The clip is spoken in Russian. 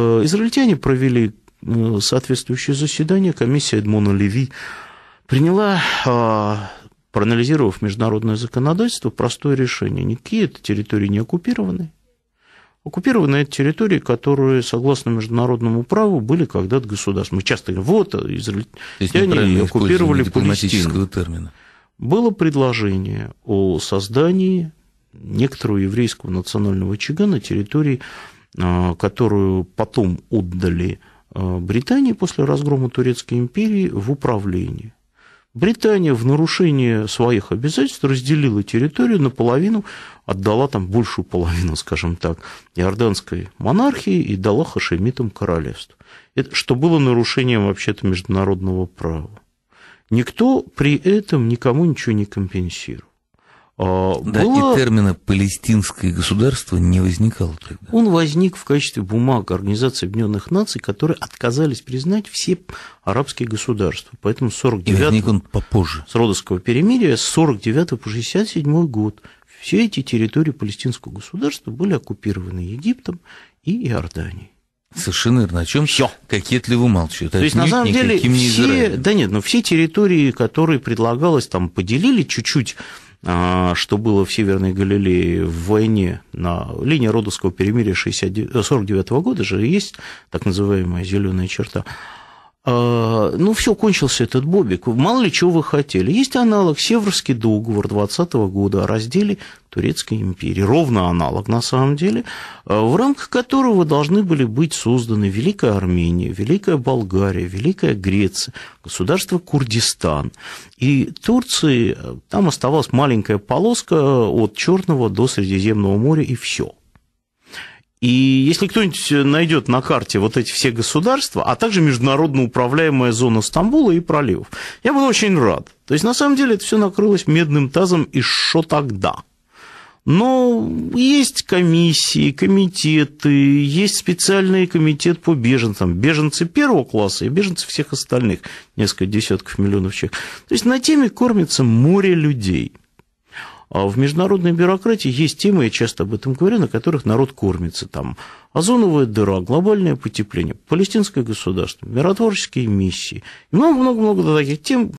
Э, израильтяне провели э, соответствующее заседание, комиссия Эдмона Леви приняла, а, проанализировав международное законодательство, простое решение. Никакие это территории не оккупированы. Оккупированы это территории, которые, согласно международному праву, были когда-то государством. Мы часто говорим, вот, э, израильтяне оккупировали Палестину. Термина. Было предложение о создании некоторого еврейского национального очага на территории Э, которую потом отдали э, Британии после разгрома Турецкой империи в управление. Британия в нарушение своих обязательств разделила территорию наполовину, отдала там большую половину, скажем так, иорданской монархии и дала хашемитам королевство. Это, что было нарушением вообще-то международного права. Никто при этом никому ничего не компенсирует. Было... А, и термина «палестинское государство» не возникало тогда. Он возник в качестве бумаг Организации Объединенных Наций, которые отказались признать все арабские государства. Поэтому 49 и возник он попозже. С Родовского перемирия с 49 по 67 год все эти территории палестинского государства были оккупированы Египтом и Иорданией. Совершенно верно. О чем все кокетливо молчу? То есть, на самом деле, все, не да нет, но все территории, которые предлагалось, там, поделили чуть-чуть а, что было в Северной Галилее в войне на линии Родовского перемирия 49, года же есть так называемая зеленая черта. А, ну, все, кончился этот бобик. Мало ли чего вы хотели. Есть аналог Северский договор 2020 года о разделе Турецкой империи. Ровно аналог, на самом деле, а, в рамках которого должны были быть созданы Великая Армения, Великая Болгария, Великая Греция, государство Курдистан. И Турции а, там оставалась маленькая полоска от Черного до Средиземного моря, и все – и если кто-нибудь э, найдет на карте вот эти все государства, а также международно управляемая зона Стамбула и проливов, я буду очень рад. То есть, на самом деле, это все накрылось медным тазом, и что тогда? Но есть комиссии, комитеты, есть специальный комитет по беженцам. Беженцы первого класса и беженцы всех остальных, несколько десятков миллионов человек. То есть на теме кормится море людей. А в международной бюрократии есть темы, я часто об этом говорю, на которых народ кормится. Там озоновая дыра, глобальное потепление, палестинское государство, миротворческие миссии. И много-много-много таких тем,